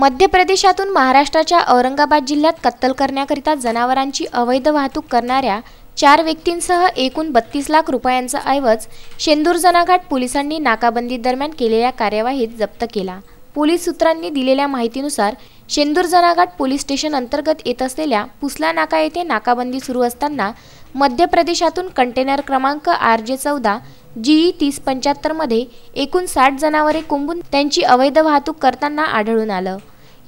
मध्य प्रदेशातून महाराष्ट्राच्या औरंगाबाद जिल्ह्यात कत्तल करण्याकरिता जनावरांची अवैध वाहतूक करणाऱ्या चार व्यक्तींसह एकूण बत्तीस लाख रुपयांचा ऐवज शेंदूर जनाघाट पोलिसांनी नाकाबंदी दरम्यान केलेल्या कार्यवाहीत जप्त केला पोलीस सूत्रांनी दिलेल्या माहितीनुसार शेंदूर जनाघाट पोलीस स्टेशन अंतर्गत येत असलेल्या पुसला नाका येथे नाकाबंदी सुरू असताना मध्य प्रदेशातून कंटेनर क्रमांक आर जे चौदा जीई तीस पंच्याहत्तरमध्ये एकूण साठ जनावरे कोंबून त्यांची अवैध वाहतूक करताना आढळून आलं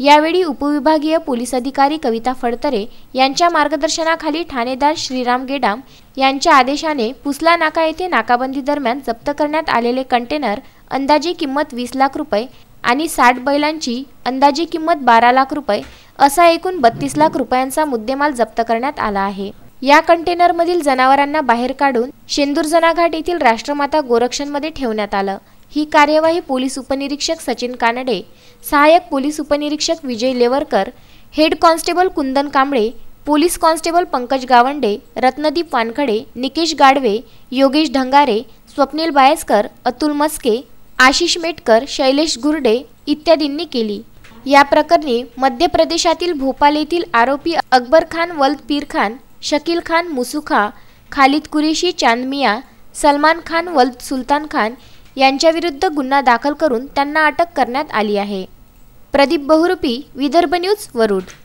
यावेळी उपविभागीय पोलीस अधिकारी कविता फडतरे यांच्या मार्गदर्शनाखाली ठाणेदार श्रीराम गेडाम यांच्या आदेशाने पुसला नाका येथे नाकाबंदी दरम्यान जप्त करण्यात आलेले कंटेनर अंदाजे किंमत वीस लाख रुपये आणि साठ बैलांची अंदाजे किंमत बारा लाख रुपये असा एकूण बत्तीस लाख रुपयांचा मुद्देमाल जप्त करण्यात आला आहे या कंटेनरमधील जनावरांना बाहेर काढून शेंदूर जनाघाट येथील राष्ट्रमाता गोरक्षणमध्ये ठेवण्यात आलं ही कार्यवाही पोलीस उपनिरीक्षक सचिन कानडे सहाय्यक पोलीस उपनिरीक्षक Vijay Lewarkar head constable Kundan Kamble police constable Pankaj Gawande Ratnadeep Wankhede Nikesh Gadwe Yogesh Dhangare Swapnil Bayaskar Atul Maske Ashish Metkar Shailesh Gurde इत्यादींनी केली या प्रकरणी मध्य प्रदेशातील भोपाल येथील आरोपी अकबर खान वल्द पीर खान शकील खान मुसुखा खालिद कुरेशी चांदमिया सलमान खान वल सुलतान खान यांच्याविरुद्ध गुन्हा दाखल करून त्यांना अटक करण्यात आली आहे प्रदीप बहुरूपी विदर्भ न्यूज वरुड